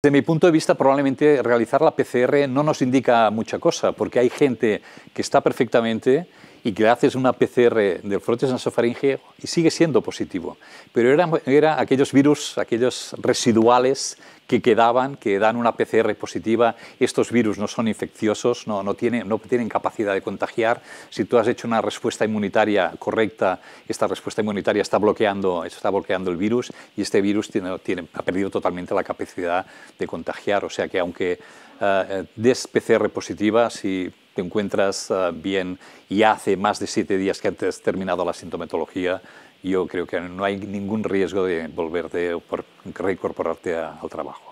Desde mi punto de vista, probablemente realizar la PCR no nos indica mucha cosa, porque hay gente que está perfectamente y que haces una PCR del frotis nasofaringeo y sigue siendo positivo. Pero eran era aquellos virus, aquellos residuales que quedaban, que dan una PCR positiva, estos virus no son infecciosos, no, no, tienen, no tienen capacidad de contagiar. Si tú has hecho una respuesta inmunitaria correcta, esta respuesta inmunitaria está bloqueando, está bloqueando el virus y este virus tiene, ha perdido totalmente la capacidad de contagiar. O sea que aunque eh, eh, des PCR positiva, si te encuentras ah, bien y hace más de siete días que has terminado la sintomatología, yo creo que no hay ningún riesgo de volverte o reincorporarte al trabajo.